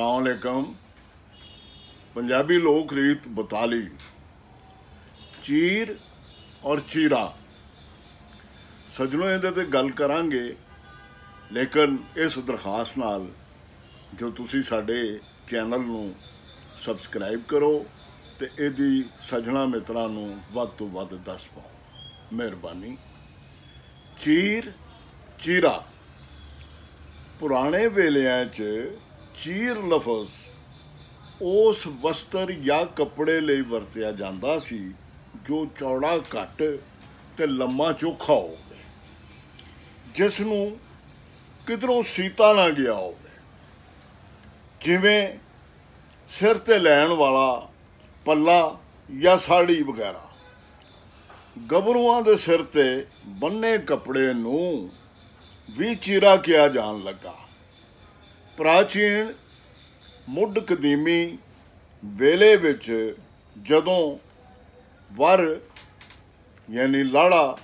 ਅਲੈਕਮ ਪੰਜਾਬੀ ਲੋਕ ਰੀਤ ਬਤਾਲੀ ਚੀਰ ਔਰ ਚੀਰਾ ਸਜਣੋ ਇਹਦੇ ਤੇ ਗੱਲ ਕਰਾਂਗੇ ਲੇਕਿਨ ਇਸ ਦਰਖਾਸਤ ਨਾਲ ਜੋ ਤੁਸੀਂ ਸਾਡੇ ਚੈਨਲ ਨੂੰ ਸਬਸਕ੍ਰਾਈਬ ਕਰੋ ਤੇ ਇਹਦੀ ਸਜਣਾ ਮਿੱਤਰਾਂ ਨੂੰ ਵੱਧ ਤੋਂ ਵੱਧ ਦੱਸ ਪਾਓ ਮਿਹਰਬਾਨੀ ਚੀਰ ਚੀਰਾ ਪੁਰਾਣੇ ਵੇਲਿਆਂ 'ਚ ਚੀਰ ਲਫ਼ਜ਼ ਉਸ ਵਸਤਰ ਜਾਂ ਕੱਪੜੇ ਲਈ ਵਰਤਿਆ ਜਾਂਦਾ ਸੀ ਜੋ ਚੌੜਾ ਘੱਟ ਤੇ ਲੰਮਾ ਚੋਖਾ ਹੋਵੇ ਜਿਸ ਨੂੰ ਕਿਧਰੋਂ ਸੀਤਾ ਨਾ ਗਿਆ ਹੋਵੇ ਜਿਵੇਂ ਸਿਰ ਤੇ ਲੈਣ ਵਾਲਾ ਪੱਲਾ ਜਾਂ ਸਾੜੀ ਵਗੈਰਾ ਗਬਰੂਆਂ ਦੇ ਸਿਰ ਤੇ ਬੰਨੇ ਕੱਪੜੇ ਨੂੰ ਵੀ ਚੀਰਾ ਕਿਹਾ ਜਾਣ ਲੱਗਾ ਪ੍ਰਾਚੀਨ ਮੁੱਢ ਕਦੀਮੀ ਵੇਲੇ ਵਿੱਚ ਜਦੋਂ ਵਰ ਯਾਨੀ ਲਾੜਾ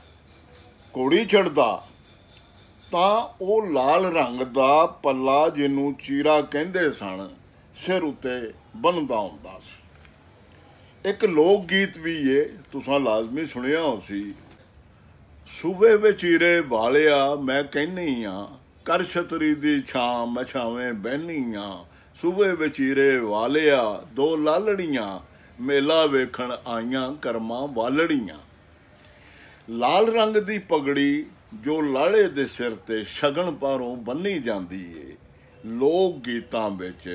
ਕੋੜੀ ਛੜਦਾ ਤਾਂ ਉਹ ਲਾਲ ਰੰਗ ਦਾ ਪੱਲਾ ਜਿਹਨੂੰ ਚੀਰਾ ਕਹਿੰਦੇ ਸਨ ਸਿਰ ਉਤੇ ਬੰਨਦਾ ਹੁੰਦਾ ਸੀ ਇੱਕ ਲੋਕ ਗੀਤ ਵੀ ਏ ਤੁਸੀਂ ਲਾਜ਼ਮੀ ਸੁਣਿਆ ਹੋਸੀ ਸੂਬੇ ਵਿੱਚ ਚੀਰੇ ਵਾਲਿਆ ਮੈਂ ਕਹਿੰਨੀ ਆ ਕਰ ਛਤਰੀ ਦੀ ਛਾਂ ਮਛਾਵੇਂ ਬਹਿਨੀਆਂ ਸੂਵੇ ਵਿਚੀਰੇ ਵਾਲਿਆ ਦੋ ਲਾਲੜੀਆਂ ਮੇਲਾ ਵੇਖਣ ਆਈਆਂ ਕਰਮਾਂ ਵਾਲੜੀਆਂ ਲਾਲ ਰੰਗ ਦੀ ਪਗੜੀ ਜੋ ਲਾੜੇ ਦੇ ਸਿਰ ਤੇ ਸ਼ਗਨ ਪਾਰੋਂ ਬੰਨੀ ਜਾਂਦੀ ਏ ਲੋਕ ਗੀਤਾਂ ਵਿੱਚ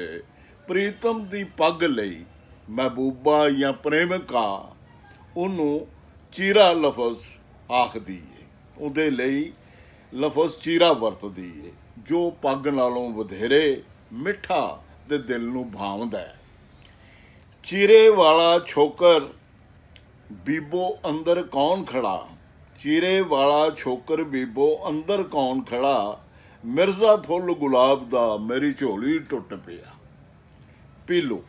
ਪ੍ਰੀਤਮ ਦੀ ਪੱਗ ਲਈ ਮਹਿਬੂਬਾ ਜਾਂ ਪ੍ਰੇਮਿਕਾ ਉਹਨੂੰ ਚੀਰਾ ਲਫ਼ਜ਼ ਆਖਦੀ ਏ ਉਹਦੇ ਲਈ ਲਫ਼ਜ਼ ਚੀਰਾ ਵਰਤਦੀ ਏ ਜੋ ਪੱਗ ਨਾਲੋਂ ਵਧੇਰੇ ਮਿੱਠਾ ਤੇ ਦਿਲ ਨੂੰ ਭਾਉਂਦਾ ਹੈ ਚੀਰੇ ਵਾਲਾ ਛੋਕਰ ਬੀਬੋ ਅੰਦਰ ਕੌਣ ਖੜਾ ਚੀਰੇ ਵਾਲਾ ਛੋਕਰ ਬੀਬੋ ਅੰਦਰ ਕੌਣ ਖੜਾ ਮਿਰਜ਼ਾ ਫੁੱਲ ਗੁਲਾਬ ਦਾ ਮੇਰੀ ਝੋਲੀ ਟੁੱਟ ਪਿਆ ਪੀਲੋ